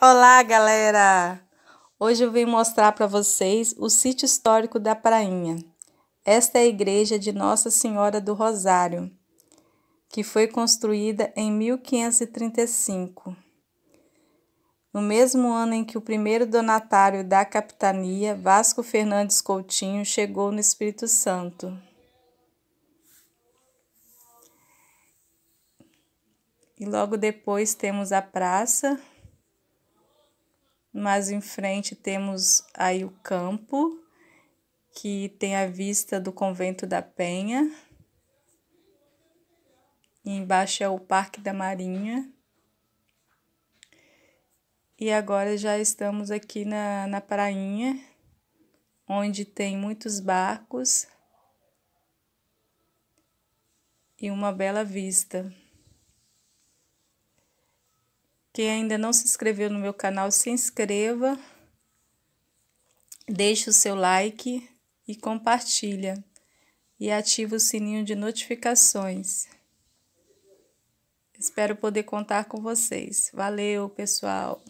Olá, galera! Hoje eu vim mostrar para vocês o sítio histórico da Prainha. Esta é a igreja de Nossa Senhora do Rosário, que foi construída em 1535. No mesmo ano em que o primeiro donatário da capitania, Vasco Fernandes Coutinho, chegou no Espírito Santo. E logo depois temos a praça mais em frente temos aí o campo, que tem a vista do convento da Penha. E embaixo é o Parque da Marinha. E agora já estamos aqui na, na prainha, onde tem muitos barcos e uma bela vista. Quem ainda não se inscreveu no meu canal, se inscreva, deixe o seu like e compartilha. E ative o sininho de notificações. Espero poder contar com vocês. Valeu, pessoal!